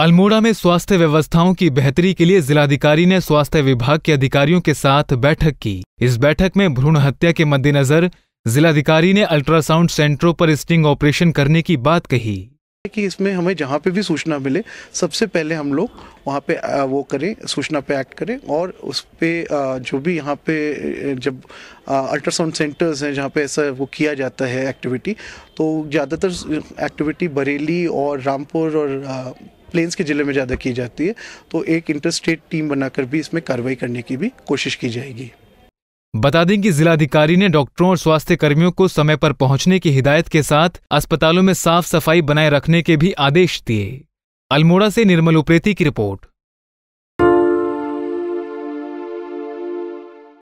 अल्मोड़ा में स्वास्थ्य व्यवस्थाओं की बेहतरी के लिए जिलाधिकारी ने स्वास्थ्य विभाग के अधिकारियों के साथ बैठक की इस बैठक में भ्रूण हत्या के मद्देनजर जिलाधिकारी ने अल्ट्रासाउंड सेंटरों पर स्टिंग ऑपरेशन करने की बात कही कि इसमें हमें जहाँ पे भी सूचना मिले सबसे पहले हम लोग वहाँ पे वो करें सूचना पे एक्ट करें और उस पर जो भी यहाँ पे जब अल्ट्रासाउंड सेंटर्स हैं जहाँ पे ऐसा वो किया जाता है एक्टिविटी तो ज़्यादातर एक्टिविटी बरेली और रामपुर और प्लेन्स के ज़िले में ज़्यादा की जाती है तो एक इंटर स्टेट टीम बनाकर भी इसमें कार्रवाई करने की भी कोशिश की जाएगी बता दें कि जिलाधिकारी ने डॉक्टरों और स्वास्थ्य कर्मियों को समय पर पहुंचने की हिदायत के साथ अस्पतालों में साफ सफाई बनाए रखने के भी आदेश दिए अल्मोड़ा से निर्मल उप्रेती की रिपोर्ट